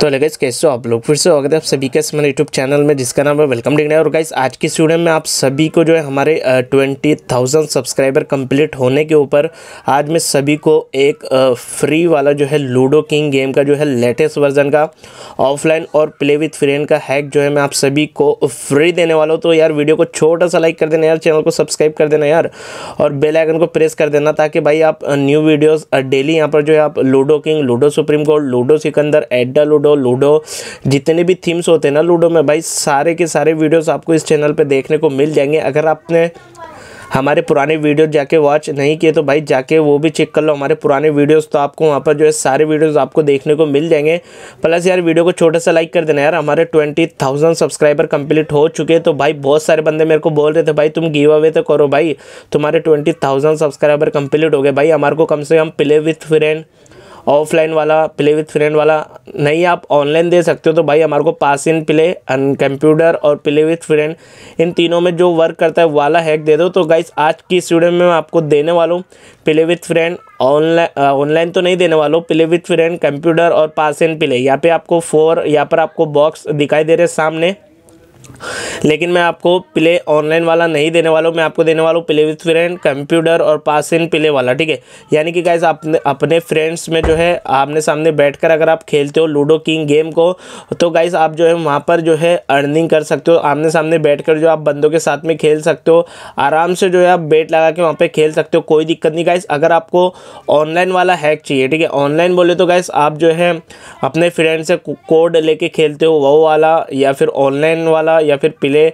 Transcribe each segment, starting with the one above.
तो अलग कैसे हो आप लोग फिर से स्वागत है आप सभी का मेरे यूट्यूब चैनल में जिसका नाम है वेलकम डिग्ना और गाइस आज की स्टूडियो में आप सभी को जो है हमारे ट्वेंटी थाउजेंड सब्सक्राइबर कंप्लीट होने के ऊपर आज मैं सभी को एक फ्री वाला जो है लूडो किंग गेम का जो है लेटेस्ट वर्जन का ऑफलाइन और प्ले विथ फ्रेंड का हैक जो है मैं आप सभी को फ्री देने वाला हूँ तो यार वीडियो को छोटा सा लाइक कर देना यार चैनल को सब्सक्राइब कर देना यार और बेलाइकन को प्रेस कर देना ताकि भाई आप न्यू वीडियोज़ डेली यहाँ पर जो है आप ludo king ludo supreme court ludo Sikandar एड्डा लूडो लूडो लूडो जितने भी थीम्स होते हैं ना लूडो में भाई सारे के सारे वीडियोस आपको इस चैनल पे देखने को मिल जाएंगे अगर आपने हमारे पुराने वीडियो जाके वॉच नहीं किए तो भाई जाके वो भी चेक कर लो हमारे पुराने वीडियोस तो आपको वहाँ पर जो है सारे वीडियोस आपको देखने को मिल जाएंगे प्लस यार वीडियो को छोटा सा लाइक कर देना यार हमारे ट्वेंटी थाउजेंड सब्सक्राइबर कंप्लीट हो चुके हैं तो भाई बहुत सारे बंदे मेरे को बोल रहे थे भाई तुम गिव अवे तो करो भाई तुम्हारे ट्वेंटी सब्सक्राइबर कंप्लीट हो गए भाई हमारे को कम से कम प्ले विथ फ्रेंड ऑफलाइन वाला प्ले विथ फ्रेंड वाला नहीं आप ऑनलाइन दे सकते हो तो भाई हमारे को pass in play and computer और प्ले विथ फ्रेंड इन तीनों में जो वर्क करता है वाला हैक दे दो तो गाइस आज की स्टूडियो में मैं आपको देने वाला हूँ play with friend online online तो नहीं देने वाला हूँ प्ले विथ फ्रेंड कंप्यूटर और पास इन प्ले यहाँ पे आपको फोर यहाँ पर आपको बॉक्स दिखाई दे रहे सामने लेकिन मैं आपको प्ले ऑनलाइन वाला नहीं देने वाला हूँ मैं आपको देने वाला हूँ प्ले विथ फ्रेंड कंप्यूटर और पास इन प्ले वाला ठीक है यानी कि गाइज अपने अपने फ्रेंड्स में जो है आमने सामने बैठ कर अगर आप खेलते हो लूडो किंग गेम को तो गाइज आप जो है वहाँ पर जो है अर्निंग कर सकते हो आमने सामने बैठ कर जो आप बंदों के साथ में खेल सकते हो आराम से जो है आप बेट लगा के वहाँ पर खेल सकते हो कोई दिक्कत नहीं गाइज अगर आपको ऑनलाइन वाला हैक चाहिए ठीक है ऑनलाइन बोले तो गाइज आप जो है अपने फ्रेंड से कोड लेके खेलते हो वो वाला या फिर ऑनलाइन वाला का या फिर प्ले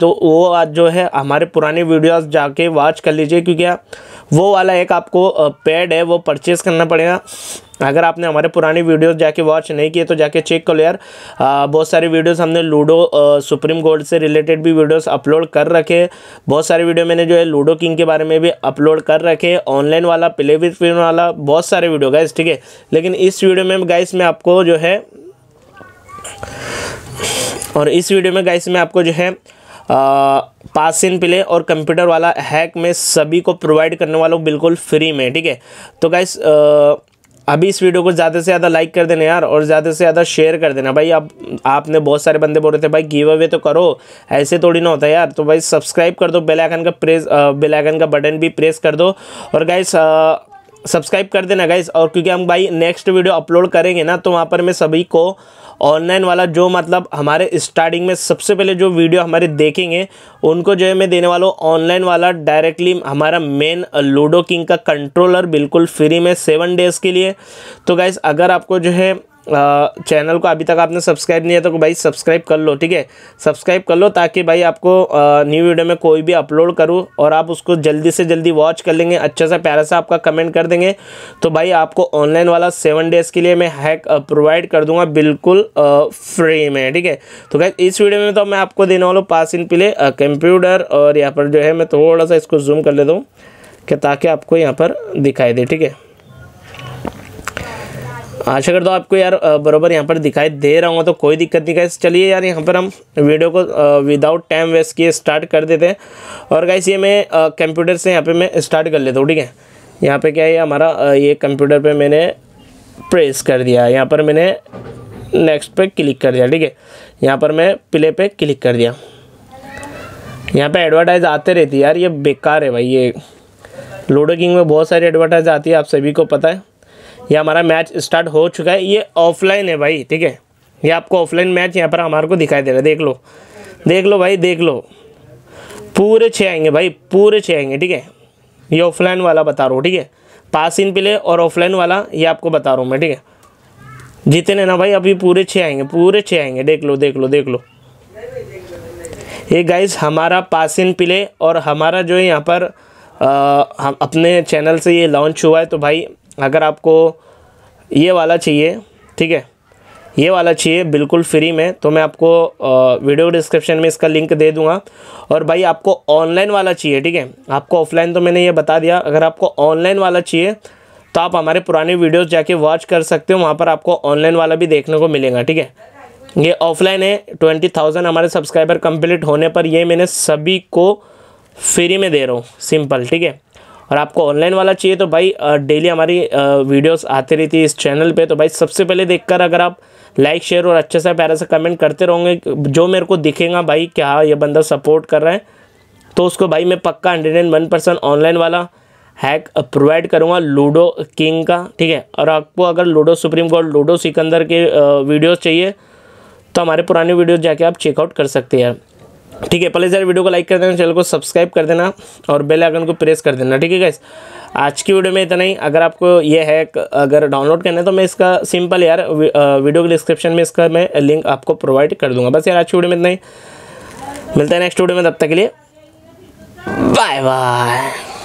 तो वो आज जो है हमारे पुराने वीडियोस जाके वॉच कर लीजिए क्योंकि वो वाला एक आपको पैड है वो परचेज़ करना पड़ेगा अगर आपने हमारे पुराने वीडियोस जाके वॉच नहीं किए तो जाके चेक कर लो यार बहुत सारे वीडियोस हमने लूडो सुप्रीम गोल्ड से रिलेटेड भी वीडियोस अपलोड कर रखे बहुत सारे वीडियो मैंने जो है लूडो किंग के बारे में भी अपलोड कर रखे ऑनलाइन वाला प्ले विथ फिल्म वाला बहुत सारे वीडियो गाइस ठीक है लेकिन इस वीडियो में गाइस में आपको जो है और इस वीडियो में गाइस मैं आपको जो है पास इन प्ले और कंप्यूटर वाला हैक में सभी को प्रोवाइड करने वाला हूँ बिल्कुल फ्री में ठीक है तो गाइस अभी इस वीडियो को ज़्यादा से ज़्यादा लाइक कर देना यार और ज़्यादा से ज़्यादा शेयर कर देना भाई आप आपने बहुत सारे बंदे बोल रहे थे भाई गिव अवे तो करो ऐसे थोड़ी ना होता यार तो भाई सब्सक्राइब कर दो बेल आइकन का प्रेस बेल आइकन का बटन भी प्रेस कर दो और गाइस सब्सक्राइब कर देना गाइस और क्योंकि हम भाई नेक्स्ट वीडियो अपलोड करेंगे ना तो वहाँ पर मैं सभी को ऑनलाइन वाला जो मतलब हमारे स्टार्टिंग में सबसे पहले जो वीडियो हमारे देखेंगे उनको जो है मैं देने वाला हूँ ऑनलाइन वाला डायरेक्टली हमारा मेन लूडो किंग का कंट्रोलर बिल्कुल फ्री में सेवन डेज़ के लिए तो गाइज़ अगर आपको जो है चैनल को अभी तक आपने सब्सक्राइब नहीं है तो भाई सब्सक्राइब कर लो ठीक है सब्सक्राइब कर लो ताकि भाई आपको न्यू वीडियो में कोई भी अपलोड करूँ और आप उसको जल्दी से जल्दी वॉच कर लेंगे अच्छा सा प्यारा सा आपका कमेंट कर देंगे तो भाई आपको ऑनलाइन वाला सेवन डेज़ के लिए मैं हैक प्रोवाइड कर दूँगा बिल्कुल फ्री में ठीक है तो भाई इस वीडियो में तो मैं आपको देने वाला हूँ पास इन पिले कंप्यूटर और यहाँ पर जो है मैं थोड़ा सा इसको जूम कर लेता हूँ कि ताकि आपको यहाँ पर दिखाई दे ठीक है आशा कर दो तो आपको यार बराबर यहाँ पर दिखाई दे रहा हूँ तो कोई दिक्कत नहीं गाइस चलिए यार यहाँ पर हम वीडियो को विदाउट टाइम वेस्ट किए स्टार्ट कर देते हैं और गाइस ये मैं कंप्यूटर से यहाँ पर मैं स्टार्ट कर लेता हूँ ठीक है यहाँ पर क्या है हमारा ये कंप्यूटर पर मैंने प्रेस कर दिया यहाँ पर मैंने नेक्स्ट पर क्लिक कर दिया ठीक है यहाँ पर मैं प्ले पर क्लिक कर दिया यहाँ पर एडवर्टाइज आते रहती है यार ये बेकार है भाई ये लूडो किंग में बहुत सारी एडवर्टाइज आती है आप सभी को पता है ये हमारा मैच स्टार्ट हो चुका है ये ऑफलाइन है भाई ठीक है ये आपको ऑफलाइन मैच यहाँ पर हमारे को दिखाई दे रहा है देख लो देख लो भाई देख लो पूरे छः आएंगे भाई पूरे छः आएंगे ठीक है ये ऑफलाइन वाला बता रहा हूँ ठीक है पास इन प्ले और ऑफलाइन वाला ये आपको बता रहा हूँ मैं ठीक है जितने ना भाई अभी पूरे छः आएंगे पूरे छः आएंगे देख लो देख लो देख लो ये गाइस हमारा पास इन प्ले और हमारा जो है यहाँ पर आ, हम अपने चैनल से ये लॉन्च हुआ है तो भाई अगर आपको ये वाला चाहिए ठीक है ये वाला चाहिए बिल्कुल फ्री में तो मैं आपको वीडियो डिस्क्रिप्शन में इसका लिंक दे दूंगा और भाई आपको ऑनलाइन वाला चाहिए ठीक है आपको ऑफलाइन तो मैंने ये बता दिया अगर आपको ऑनलाइन वाला चाहिए तो आप हमारे पुराने वीडियोस जाके वॉच कर सकते हो वहाँ पर आपको ऑनलाइन वाला भी देखने को मिलेगा ठीक है ये ऑफलाइन है ट्वेंटी थाउजेंड हमारे सब्सक्राइबर कम्प्लीट होने पर ये मैंने सभी को फ्री में दे रहा हूँ सिंपल ठीक है और आपको ऑनलाइन वाला चाहिए तो भाई डेली हमारी वीडियोस आती रहती है इस चैनल पे तो भाई सबसे पहले देखकर अगर आप लाइक शेयर और अच्छे से प्यारा से कमेंट करते रहोगे जो मेरे को दिखेगा भाई क्या ये बंदा सपोर्ट कर रहा है तो उसको भाई मैं पक्का hundred and one percent online वाला हैक प्रोवाइड करूँगा लूडो किंग का ठीक है और आपको अगर ludo supreme court ludo Sikandar के वीडियोज़ चाहिए तो हमारे पुराने वीडियोज़ जाके आप चेकआउट कर सकते हैं ठीक है पहले सारे वीडियो को लाइक कर देना चैनल को सब्सक्राइब कर देना और बेल आइकन को प्रेस कर देना ठीक है गैस आज की वीडियो में इतना ही अगर आपको ये हैक अगर डाउनलोड करना है तो मैं इसका सिंपल यार वीडियो के डिस्क्रिप्शन में इसका मैं लिंक आपको प्रोवाइड कर दूंगा बस यार आज की वीडियो में इतना ही मिलता है नेक्स्ट वीडियो में तब तक के लिए बाय बाय